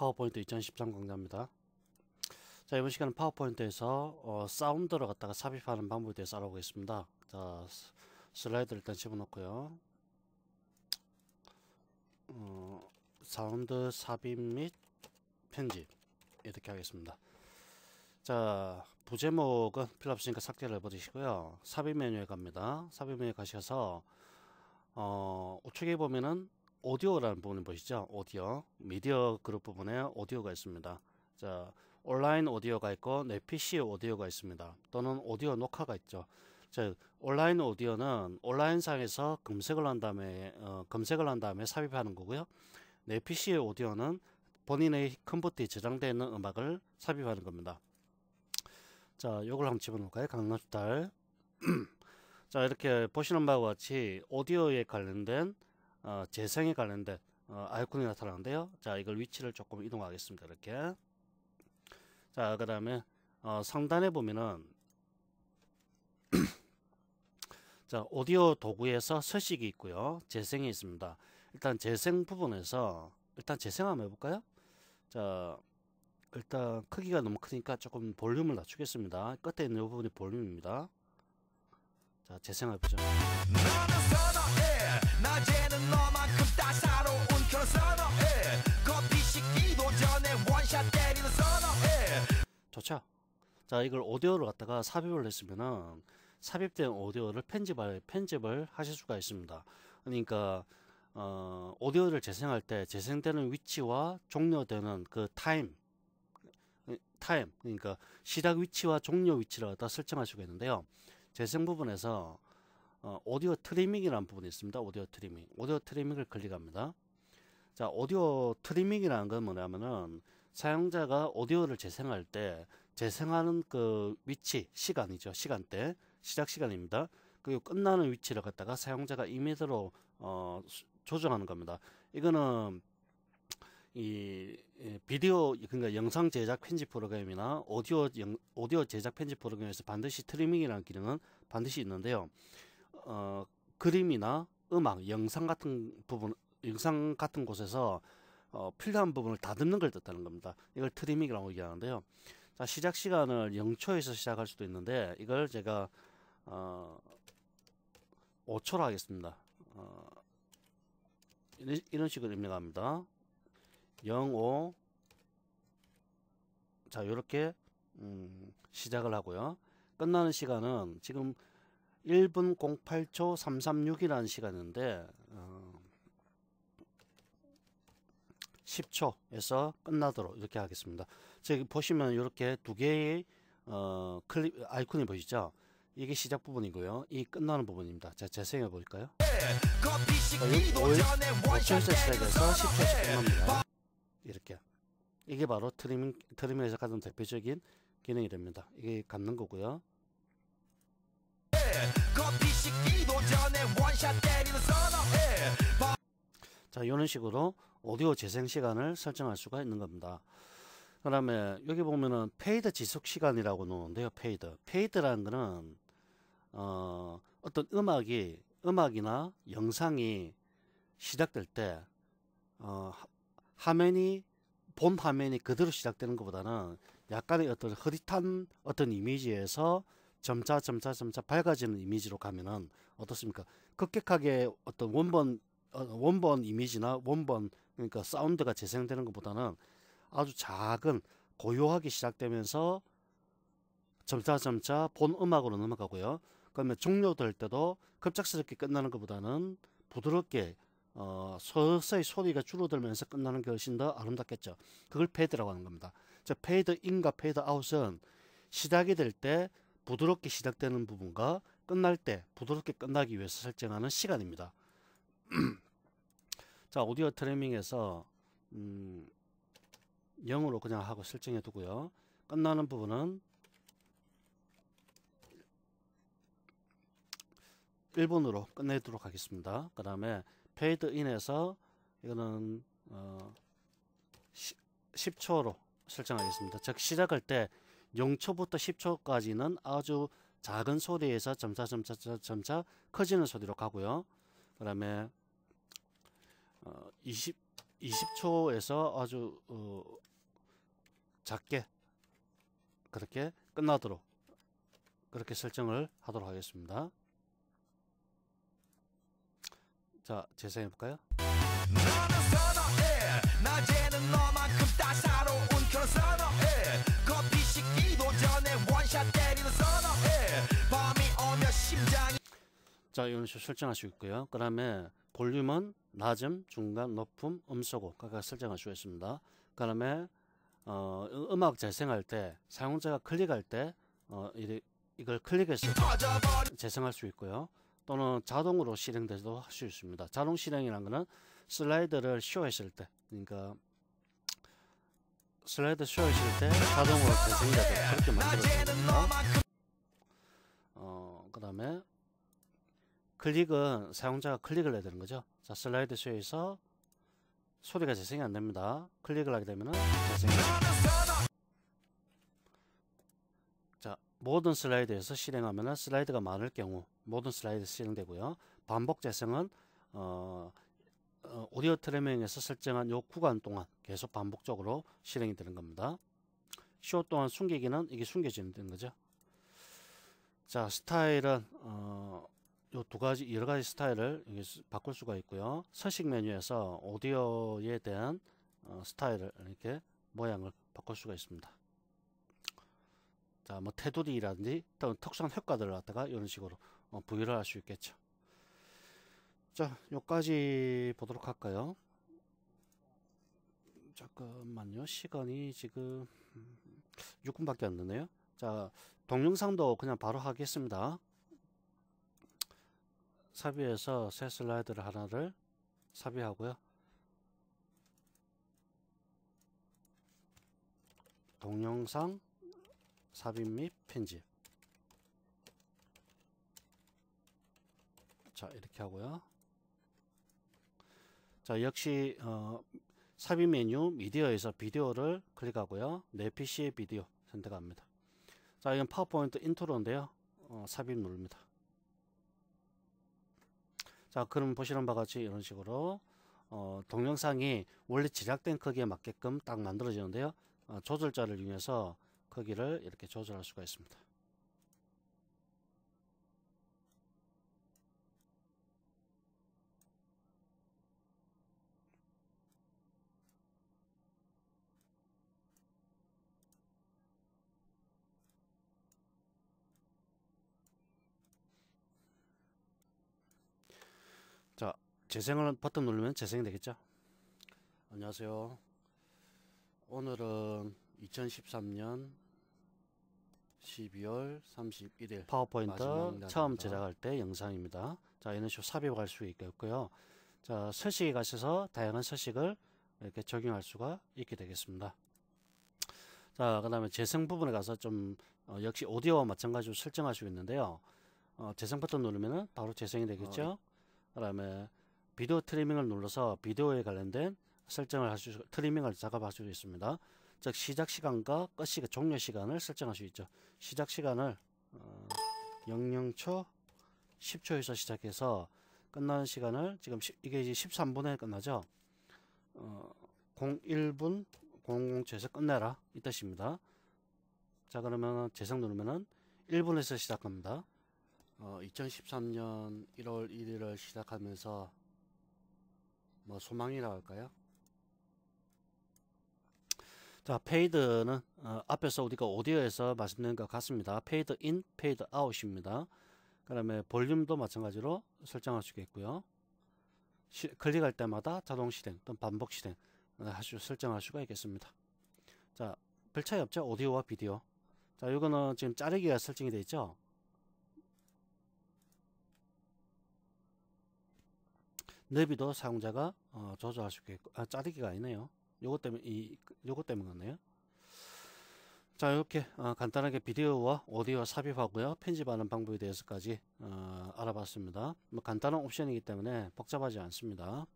파워포인트 2013 강좌입니다. 자 이번 시간은 파워포인트에서 어, 사운드를 갖다가 삽입하는 방법에 대해서 알아보겠습니다. 자 슬라이드를 일단 집어넣고요. 어, 사운드 삽입 및 편집 이렇게 하겠습니다. 자 부제목은 필요 없으니까 삭제를 해버리시고요. 삽입 메뉴에 갑니다. 삽입 메뉴에 가셔서 어, 우측에 보면은 오디오라는 부분을 보시죠. 오디오, 미디어 그룹 부분에 오디오가 있습니다. 자, 온라인 오디오가 있고 내 PC에 오디오가 있습니다. 또는 오디오 녹화가 있죠. 자, 온라인 오디오는 온라인상에서 검색을 한 다음에 어, 검색을 한 다음에 삽입하는 거고요. 내 PC의 오디오는 본인의 컴퓨터에 저장되어 있는 음악을 삽입하는 겁니다. 자, 요걸 한번 집어넣을까요? 강남수달. 자, 이렇게 보시는 바와 같이 오디오에 관련된 어, 재생에 관련된 어, 아이콘이 나타나는데요. 자, 이걸 위치를 조금 이동하겠습니다. 이렇게. 자, 그 다음에 어, 상단에 보면은 자, 오디오 도구에서 서식이 있고요. 재생이 있습니다. 일단 재생 부분에서 일단 재생 한번 해볼까요? 자, 일단 크기가 너무 크니까 조금 볼륨을 낮추겠습니다. 끝에 있는 부분이 볼륨입니다. 자, 재생해보죠. 낮에는 너만큼 따사로운 그런 선어해 커피 식기도 전에 원샷 때리는 선어해 좋죠? 자 이걸 오디오를 갖다가 삽입을 했으면은 삽입된 오디오를 편집을 편집을 하실 수가 있습니다. 그러니까 어, 오디오를 재생할 때 재생되는 위치와 종료되는 그 타임 타임 그러니까 시작 위치와 종료 위치를 갖다 설정할 수가 있는데요. 재생 부분에서 어, 오디오 트리밍이라는 부분이 있습니다. 오디오 트리밍. 오디오 트리밍을 클릭합니다. 자, 오디오 트리밍이라는 건 뭐냐면은 사용자가 오디오를 재생할 때 재생하는 그 위치, 시간이죠. 시간대, 시작 시간입니다. 그리고 끝나는 위치를 갖다가 사용자가 이의대로 어, 조정하는 겁니다. 이거는 이, 이 비디오 그러니까 영상 제작 편집 프로그램이나 오디오 영, 오디오 제작 편집 프로그램에서 반드시 트리밍이라는 기능은 반드시 있는데요. 어, 그림이나 음악, 영상 같은 부분, 영상 같은 곳에서 어, 필요한 부분을 다듬는 걸 뜻하는 겁니다. 이걸 트리밍이라고 얘기하는데요. 자, 시작 시간을 0초에서 시작할 수도 있는데 이걸 제가 어, 5초로 하겠습니다. 어, 이런, 이런 식으로 입력합니다. 0, 5. 자, 이렇게 음, 시작을 하고요. 끝나는 시간은 지금 1분 08초 336이라는 시간인데 어, 10초에서 끝나도록 이렇게 하겠습니다. 저기 보시면 이렇게 두 개의 어, 클립 아이콘이 보이시죠? 이게 시작 부분이고요. 이 끝나는 부분입니다. 자, 재생해 볼까요? 5초에 어, 시작해서 10초씩 끝납니다. 이렇게 이게 바로 트리밍 트리밍에서 가장 대표적인 기능이 됩니다. 이게 갖는 거고요. 자, 이런 식으로 오디오 재생 시간을 설정할 수가 있는 겁니다. 그 다음에 여기 보면은 페이드 지속 시간이라고 놓는데요. 페이드. 페이드라는 거는 어, 어떤 음악이 음악이나 영상이 시작될 때 어, 화면이 본 화면이 그대로 시작되는 것보다는 약간의 어떤 흐릿한 어떤 이미지에서 점차 점차 점차 밝아지는 이미지로 가면은 어떻습니까? 급격하게 어떤 원본 어, 원본 이미지나 원본 그러니까 사운드가 재생되는 것보다는 아주 작은 고요하게 시작되면서 점차 점차 본 음악으로 넘어가고요. 그러면 종료될 때도 급작스럽게 끝나는 것보다는 부드럽게 어, 서서히 소리가 줄어들면서 끝나는 게 훨씬 더 아름답겠죠. 그걸 페이드라고 하는 겁니다. 저 페이드 인과 페이드 아웃은 시작이 될 때 부드럽게 시작되는 부분과 끝날 때 부드럽게 끝나기 위해서 설정하는 시간입니다. 자, 오디오 트리밍에서 음 0으로 그냥 하고 설정해 두고요. 끝나는 부분은 1분으로 끝내도록 하겠습니다. 그 다음에 페이드인에서 이거는 어 10초로 설정하겠습니다. 즉 시작할 때 0초부터 10초까지는 아주 작은 소리에서 점차 점차 점차 커지는 소리로 가고요. 그 다음에 20, 어, 20초에서 아주 어, 작게 그렇게 끝나도록 그렇게 설정을 하도록 하겠습니다. 자, 재생해 볼까요? 심장 자 이런 식으로 설정할 수 있고요. 그 다음에 볼륨은 낮음, 중간, 높음, 음소고 각각 설정할 수 있습니다. 그 다음에 어, 음악 재생할 때 사용자가 클릭할 때 어, 이걸 클릭해서 재생할 수 있고요. 또는 자동으로 실행되도 할 수 있습니다. 자동 실행이라는 거는 슬라이드를 쇼했을 때 그러니까 슬라이드 쇼했을 때 자동으로 재생이 되도록 그렇게 만들어집니다. 어, 그 다음에 클릭은 사용자가 클릭을 해야 되는 거죠. 자, 슬라이드 쇼에서 소리가 재생이 안 됩니다. 클릭을 하게 되면은 재생이 됩니다. 자, 모든 슬라이드에서 실행하면은 슬라이드가 많을 경우 모든 슬라이드 실행되고요. 반복 재생은 어, 어, 오디오 트레밍에서 설정한 요 구간 동안 계속 반복적으로 실행이 되는 겁니다. 쇼 동안 숨기기는 이게 숨겨지는 거죠. 자 스타일은 어, 요두 가지 여러 가지 스타일을 바꿀 수가 있고요. 서식 메뉴에서 오디오에 대한 어, 스타일을 이렇게 모양을 바꿀 수가 있습니다. 자, 뭐 테두리라든지 또는 특수한 효과들을 갖다가 이런 식으로 어, 부여를 할 수 있겠죠. 자, 여기까지 보도록 할까요? 잠깐만요. 시간이 지금 6분밖에 음, 안 되네요. 자, 동영상도 그냥 바로 하겠습니다. 삽입해서 새 슬라이드를 하나를 삽입하고요. 동영상 삽입 및 편집 자 이렇게 하고요. 자 역시 어, 삽입 메뉴 미디어에서 비디오를 클릭하고요. 내 PC의 비디오 선택합니다. 자 이건 파워포인트 인트로인데요. 어, 삽입 누릅니다. 자, 그럼 보시는 바와 같이 이런 식으로 어, 동영상이 원래 제작된 크기에 맞게끔 딱 만들어지는데요. 어, 조절자를 이용해서 크기를 이렇게 조절할 수가 있습니다. 자 재생을 버튼 누르면 재생이 되겠죠 안녕하세요 오늘은 2013년 12월 31일 파워포인트 처음 제작할 때 영상입니다 자 이런 식으로 삽입할 수 있겠고요 자 서식에 가셔서 다양한 서식을 이렇게 적용할 수가 있게 되겠습니다 자, 그 다음에 재생 부분에 가서 좀, 어, 역시 오디오와 마찬가지로 설정할 수 있는데요. 어, 재생 버튼 누르면 바로 재생이 되겠죠. 어, 그 다음에 비디오 트리밍을 눌러서 비디오에 관련된 설정을 할 수, 트리밍을 작업할 수 있습니다. 즉 시작 시간과 끝 시간, 종료 시간을 설정할 수 있죠. 시작 시간을 어, 00초 10초에서 시작해서 끝나는 시간을 지금 시, 이게 이제 13분에 끝나죠. 어, 01분 00초에서 끝내라 이 뜻입니다. 자 그러면 재생 누르면은 1분에서 시작합니다. 어, 2013년 1월 1일을 시작하면서 뭐 소망이라 할까요? 자, 페이드는 어, 앞에서 우리가 오디오에서 말씀드린 것 같습니다. 페이드 인, 페이드 아웃입니다. 그 다음에 볼륨도 마찬가지로 설정할 수 있고요. 시, 클릭할 때마다 자동 실행 또는 반복 실행 할수 어, 설정할 수가 있겠습니다. 자, 별 차이 없죠? 오디오와 비디오. 자, 이거는 지금 자르기가 설정이 되어 있죠? 너비도 사용자가 어, 조절할 수 있게끔 아, 자르기가 아니네요 요것 때문에 이 그, 요것 때문에 그렇네요 자 이렇게 어, 간단하게 비디오와 오디오 삽입하고요 편집하는 방법에 대해서까지 어, 알아봤습니다 뭐 간단한 옵션이기 때문에 복잡하지 않습니다